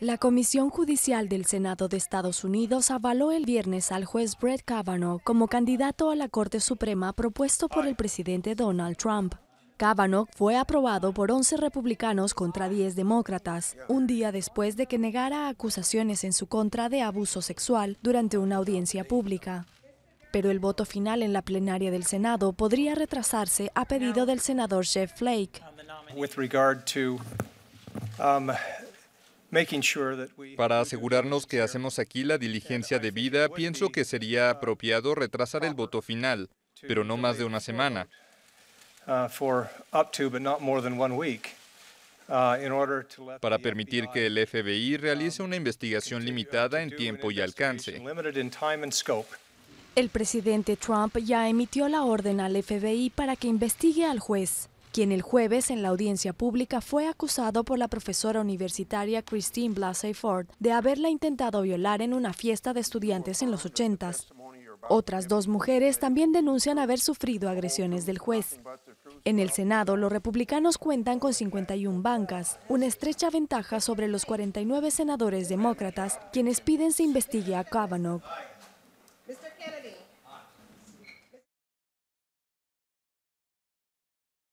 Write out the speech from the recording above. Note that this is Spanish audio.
La Comisión Judicial del Senado de Estados Unidos avaló el viernes al juez Brett Kavanaugh como candidato a la Corte Suprema propuesto por el presidente Donald Trump. Kavanaugh fue aprobado por 11 republicanos contra 10 demócratas, un día después de que negara acusaciones en su contra de abuso sexual durante una audiencia pública pero el voto final en la plenaria del Senado podría retrasarse a pedido del senador Jeff Flake. Um, Para asegurarnos que hacemos aquí la diligencia debida, pienso que sería apropiado retrasar el voto final, pero no más de una semana. Uh, uh, Para permitir que el FBI realice una investigación limitada en tiempo y alcance. El presidente Trump ya emitió la orden al FBI para que investigue al juez, quien el jueves en la audiencia pública fue acusado por la profesora universitaria Christine Blasey Ford de haberla intentado violar en una fiesta de estudiantes en los 80. Otras dos mujeres también denuncian haber sufrido agresiones del juez. En el Senado, los republicanos cuentan con 51 bancas, una estrecha ventaja sobre los 49 senadores demócratas, quienes piden se investigue a Kavanaugh.